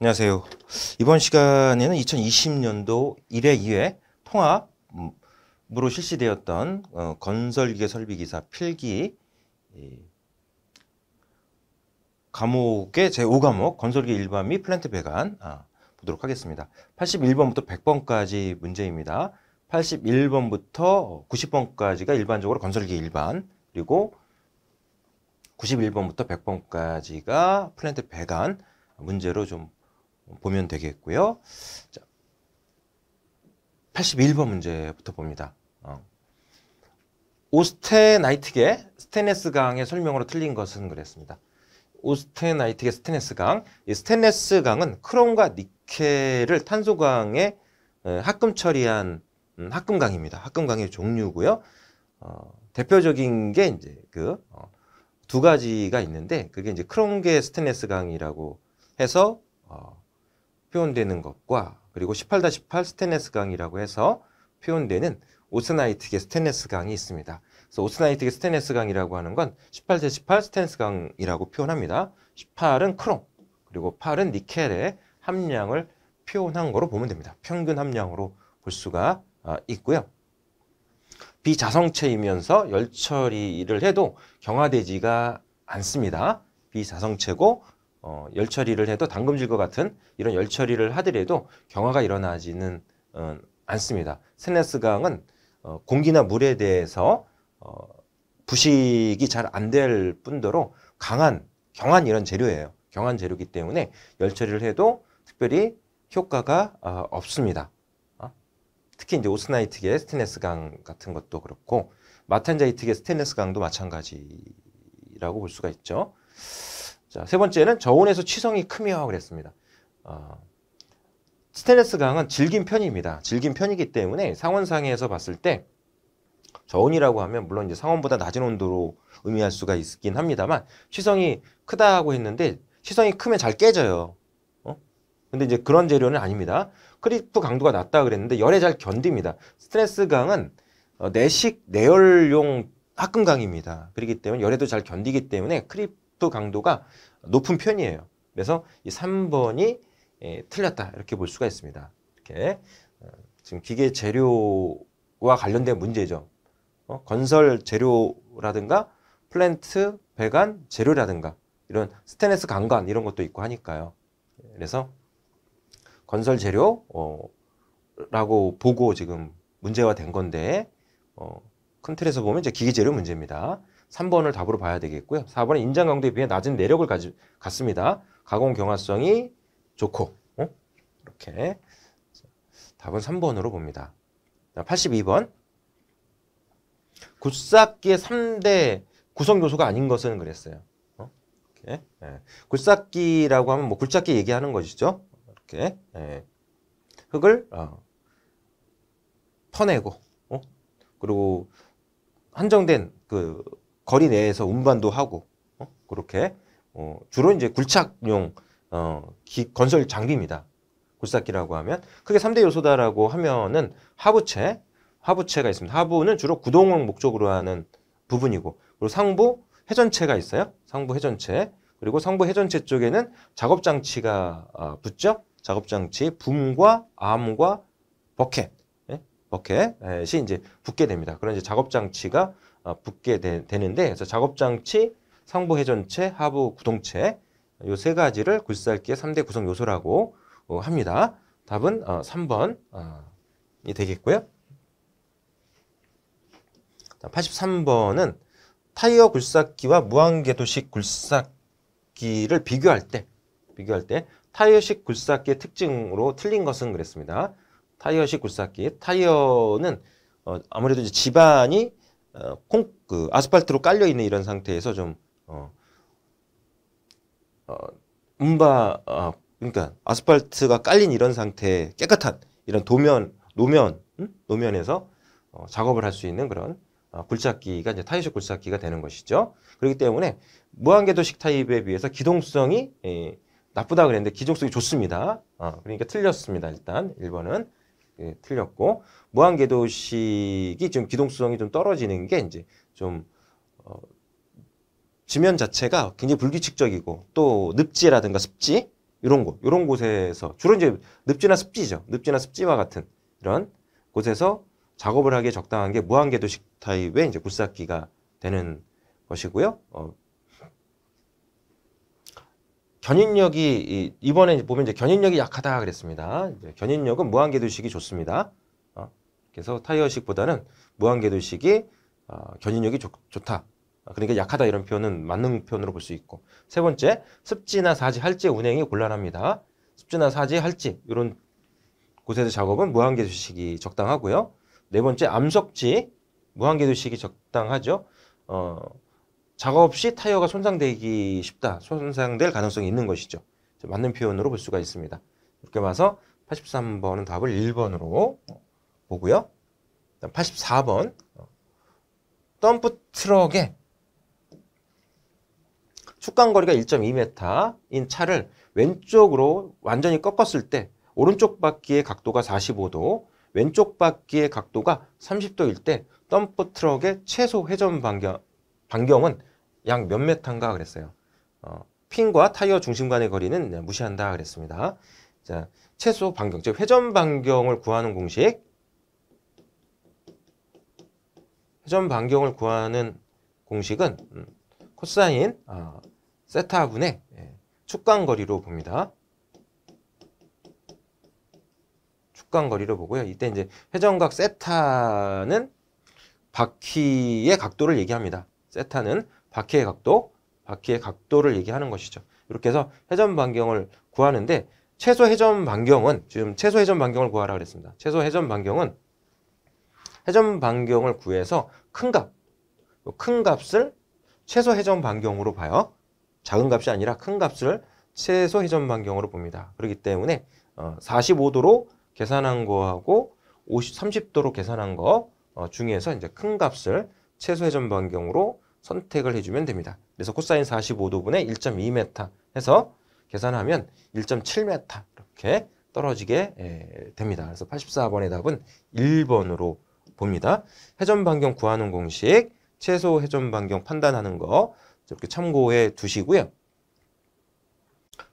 안녕하세요. 이번 시간에는 2020년도 1회 2회 통합으로 실시되었던 어, 건설기계 설비기사 필기 과목의 제5과목 건설기 일반 및 플랜트 배관 아, 보도록 하겠습니다. 81번부터 100번까지 문제입니다. 81번부터 90번까지가 일반적으로 건설기 일반 그리고 91번부터 100번까지가 플랜트 배관 문제로 좀 보면 되겠고요. 자, 81번 문제부터 봅니다. 어. 오스테나이트계 스테네스 강의 설명으로 틀린 것은 그랬습니다. 오스테나이트계 스테네스 강, 이 스테네스 강은 크롬과 니켈을 탄소강에 합금 처리한 음, 합금강입니다. 합금강의 종류고요. 어, 대표적인 게 이제 그두 어, 가지가 있는데 그게 이제 크롬계 스테네스 강이라고 해서 어, 표현되는 것과 그리고 18-18스테인스 강이라고 해서 표현되는 오스나이트계 스테인스 강이 있습니다. 그래서 오스나이트계 스테인스 강이라고 하는 건 1 8 1 8스테인스 강이라고 표현합니다. 18은 크롬, 그리고 8은 니켈의 함량을 표현한 거로 보면 됩니다. 평균 함량으로 볼 수가 아, 있고요. 비자성체이면서 열처리를 해도 경화되지가 않습니다. 비자성체고 어, 열 처리를 해도 당금질과 같은 이런 열 처리를 하더라도 경화가 일어나지는 어, 않습니다. 스네스강은 어, 공기나 물에 대해서 어, 부식이 잘 안 될 뿐더러 강한 경한 이런 재료예요. 경한 재료이기 때문에 열 처리를 해도 특별히 효과가 어, 없습니다. 어? 특히 이제 오스나이트계 스테인스강 같은 것도 그렇고 마탄자이트계 스테인스 강도 마찬가지라고 볼 수가 있죠. 자, 세 번째는 저온에서 취성이 크며 그랬습니다. 어, 스테인레스 강은 질긴 편입니다. 질긴 편이기 때문에 상온상에서 봤을 때 저온이라고 하면 물론 이제 상온보다 낮은 온도로 의미할 수가 있긴 합니다만 취성이 크다고 했는데 취성이 크면 잘 깨져요. 어? 근데 이제 그런 재료는 아닙니다. 크리프 강도가 낮다 그랬는데 열에 잘 견딥니다. 스트레스 강은 어, 내식 내열용 합금강입니다. 그렇기 때문에 열에도 잘 견디기 때문에 크립 또 강도가 높은 편이에요. 그래서 이 3번이 예, 틀렸다 이렇게 볼 수가 있습니다. 이렇게 어, 지금 기계 재료와 관련된 문제죠. 어, 건설 재료라든가 플랜트 배관 재료라든가 이런 스테인레스 강관 이런 것도 있고 하니까요. 그래서 건설 재료라고 어, 보고 지금 문제화 된 건데 어, 큰 틀에서 보면 이제 기계 재료 문제입니다. 3번을 답으로 봐야 되겠고요. 4번은 인장 강도에 비해 낮은 내력을 가지, 갖습니다. 가공 경화성이 좋고 어? 이렇게 답은 3번으로 봅니다. 82번 굿삭기의 3대 구성 요소가 아닌 것은 그랬어요. 어? 이렇게 예. 굴삭기라고 하면 뭐 굴삭기 얘기하는 것이죠. 이렇게 예. 흙을 어, 퍼내고 어? 그리고 한정된 그 거리 내에서 운반도 하고 어? 그렇게 어, 주로 이제 굴착용 어, 기, 건설 장비입니다. 굴삭기라고 하면 크게 3대 요소다라고 하면은 하부체, 하부체가 있습니다. 하부는 주로 구동을 목적으로 하는 부분이고 그리고 상부 회전체가 있어요. 상부 회전체 그리고 상부 회전체 쪽에는 작업 장치가 어, 아, 붙죠. 작업 장치 붐과 암과 버켓, 예? 버켓이 이제 붙게 됩니다. 그런 이제 작업 장치가 어, 붙게 되, 는데 그래서 작업장치, 상부 회전체, 하부 구동체 이세 가지를 굴삭기의 3대 구성 요소라고 어, 합니다. 답은 3번이 어, 되겠고요. 83번은 타이어 굴삭기와 무한궤도식 굴삭기를 비교할 때 비교할 때 타이어식 굴삭기의 특징으로 틀린 것은 그랬습니다. 타이어식 굴삭기 타이어는 아무래도 이제 지반이 어, 콩, 그 아스팔트로 깔려 있는 이런 상태에서 좀 어, 어, 음바 어, 그러니까 아스팔트가 깔린 이런 상태 깨끗한 이런 도면 노면 음? 노면에서 어, 작업을 할 수 있는 그런 어, 굴착기가 이제 타이식 굴착기가 되는 것이죠. 그렇기 때문에 무한궤도식 타입에 비해서 기동성이 예, 나쁘다 그랬는데 기동성이 좋습니다. 어, 그러니까 틀렸습니다. 일단 1번은 예, 틀렸고 무한 궤도식이 좀 기동성이 수좀 떨어지는 게 이제 좀 어, 지면 자체가 굉장히 불규칙적이고 또 늪지라든가 습지 이런 곳 이런 곳에서 주로 이제 늪지나 습지죠 늪지나 습지와 같은 이런 곳에서 작업을 하기에 적당한 게 무한 궤도식 타입의 이제 굴삭기가 되는 것이고요. 어, 견인력이 이번에 보면 이제 견인력이 약하다 그랬습니다. 견인력은 무한궤도식이 좋습니다. 어? 그래서 타이어식보다는 무한궤도식이 어, 견인력이 좋, 좋다. 어, 그러니까 약하다 이런 표현은 맞는 표현으로 볼 수 있고 세 번째 습지나 사지 할지 운행이 곤란합니다. 습지나 사지 할지 이런 곳에서 작업은 무한궤도식이 적당하고요. 네 번째 암석지 무한궤도식이 적당하죠. 어, 작업 시 타이어가 손상되기 쉽다. 손상될 가능성이 있는 것이죠. 맞는 표현으로 볼 수가 있습니다. 이렇게 봐서 83번은 답을 1번으로 보고요. 84번 덤프 트럭의 축간 거리가 1.2m인 차를 왼쪽으로 완전히 꺾었을 때 오른쪽 바퀴의 각도가 45도, 왼쪽 바퀴의 각도가 30도일 때 덤프 트럭의 최소 회전 반경, 반경은 약몇 메탄가 그랬어요. 어, 핀과 타이어 중심 간의 거리는 무시한다 그랬습니다. 자, 최소 반경, 즉 회전 반경을 구하는 공식. 회전 반경을 구하는 공식은 음, 코사인 어, 세타분의 예, 축간 거리로 봅니다. 축간 거리로 보고요. 이때 이제 회전각 세타는 바퀴의 각도를 얘기합니다. 세타는 바퀴의 각도, 바퀴의 각도를 얘기하는 것이죠. 이렇게 해서 회전 반경을 구하는데 최소 회전 반경은 지금 최소 회전 반경을 구하라 그랬습니다. 최소 회전 반경은 회전 반경을 구해서 큰 값, 뭐 큰 값을 최소 회전 반경으로 봐요. 작은 값이 아니라 큰 값을 최소 회전 반경으로 봅니다. 그렇기 때문에 45도로 어, 계산한 거하고 50, 30도로 계산한 거 어, 중에서 이제 큰 값을 최소 회전 반경으로 선택을 해주면 됩니다. 그래서 코사인 4 5도분에 1.2m 해서 계산하면 1.7m 이렇게 떨어지게 예, 됩니다. 그래서 84번의 답은 1번으로 봅니다. 회전 반경 구하는 공식, 최소 회전 반경 판단하는 거 이렇게 참고해 두시고요.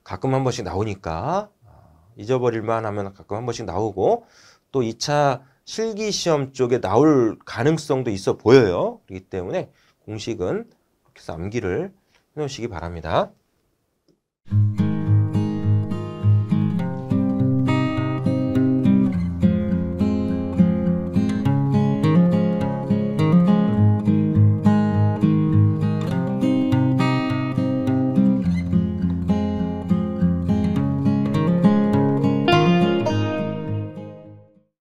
가끔 한 번씩 나오니까 아, 잊어버릴만 하면 가끔 한 번씩 나오고 또 2차 실기 시험 쪽에 나올 가능성도 있어 보여요. 그렇기 때문에 공식은 이렇게 암기를 해놓으시기 바랍니다.